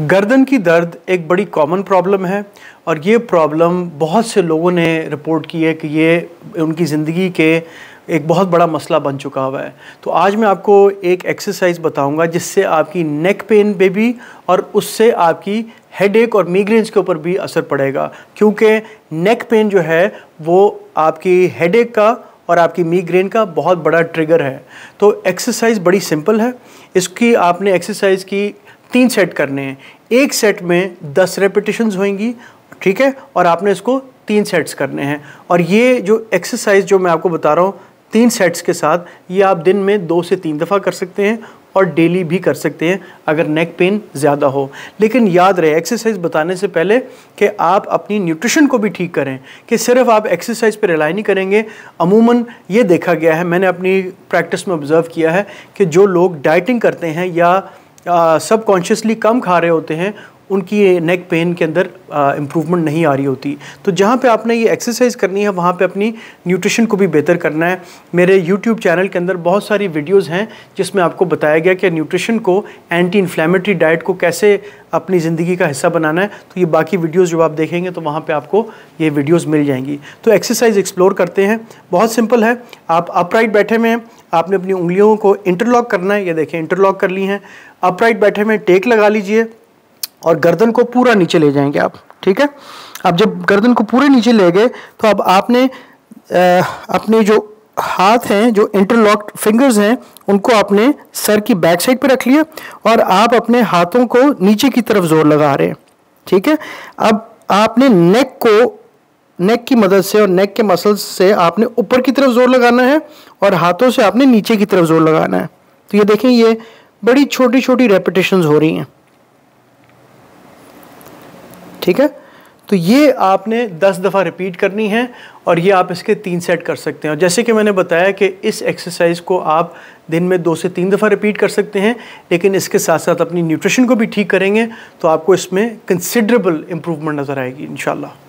गर्दन की दर्द एक बड़ी कॉमन प्रॉब्लम है और ये प्रॉब्लम बहुत से लोगों ने रिपोर्ट की है कि ये उनकी ज़िंदगी के एक बहुत बड़ा मसला बन चुका हुआ है तो आज मैं आपको एक एक्सरसाइज बताऊंगा जिससे आपकी नेक पेन पे भी और उससे आपकी हेड एक और मिग्रेन्स के ऊपर भी असर पड़ेगा क्योंकि नेक पेन जो है वो आपकी हेड एक का और आपकी मीग्रेन का बहुत बड़ा ट्रिगर है तो एक्सरसाइज बड़ी सिंपल है इसकी आपने एक्सरसाइज की तीन सेट करने हैं एक सेट में दस रेपिटेशन होंगी ठीक है और आपने इसको तीन सेट्स करने हैं और ये जो एक्सरसाइज जो मैं आपको बता रहा हूँ तीन सेट्स के साथ ये आप दिन में दो से तीन दफ़ा कर सकते हैं और डेली भी कर सकते हैं अगर नेक पेन ज़्यादा हो लेकिन याद रहे एक्सरसाइज बताने से पहले कि आप अपनी न्यूट्रिशन को भी ठीक करें कि सिर्फ आप एक्सरसाइज पर रिलाई नहीं करेंगे अमूमन ये देखा गया है मैंने अपनी प्रैक्टिस में ऑब्ज़र्व किया है कि जो लोग डाइटिंग करते हैं या सब कॉन्शियसली कम खा रहे होते हैं उनकी नेक पेन के अंदर इम्प्रूवमेंट नहीं आ रही होती तो जहाँ पे आपने ये एक्सरसाइज करनी है वहाँ पे अपनी न्यूट्रिशन को भी बेहतर करना है मेरे यूट्यूब चैनल के अंदर बहुत सारी वीडियोस हैं जिसमें आपको बताया गया कि न्यूट्रिशन को एंटी इन्फ्लेमेटरी डाइट को कैसे अपनी ज़िंदगी का हिस्सा बनाना है तो ये बाकी वीडियोज़ जब आप देखेंगे तो वहाँ पर आपको ये वीडियोज़ मिल जाएंगी तो एक्सरसाइज एक्सप्लोर करते हैं बहुत सिंपल है आप अपराइट बैठे हुए हैं आपने अपनी उंगलियों को इंटरलॉक करना है ये देखें इंटरलॉक कर ली हैं अपराइट बैठे में टेक लगा लीजिए और गर्दन को पूरा नीचे ले जाएंगे आप ठीक है अब जब गर्दन को पूरे नीचे ले गए तो अब आपने अपने जो हाथ हैं जो इंटरलॉक्ड फिंगर्स हैं उनको आपने सर की बैक साइड पर रख लिया और आप अपने हाथों को नीचे की तरफ जोर लगा रहे हैं ठीक है अब आपने नेक को नेक की मदद से और नेक के मसल्स से आपने ऊपर की तरफ जोर लगाना है और हाथों से आपने नीचे की तरफ जोर लगाना है तो ये देखें ये बड़ी छोटी छोटी रेपिटेशन हो रही हैं ठीक है तो ये आपने 10 दफ़ा रिपीट करनी है और ये आप इसके तीन सेट कर सकते हैं और जैसे कि मैंने बताया कि इस एक्सरसाइज को आप दिन में दो से तीन दफ़ा रिपीट कर सकते हैं लेकिन इसके साथ साथ अपनी न्यूट्रिशन को भी ठीक करेंगे तो आपको इसमें कंसिडरेबल इम्प्रूवमेंट नज़र आएगी इन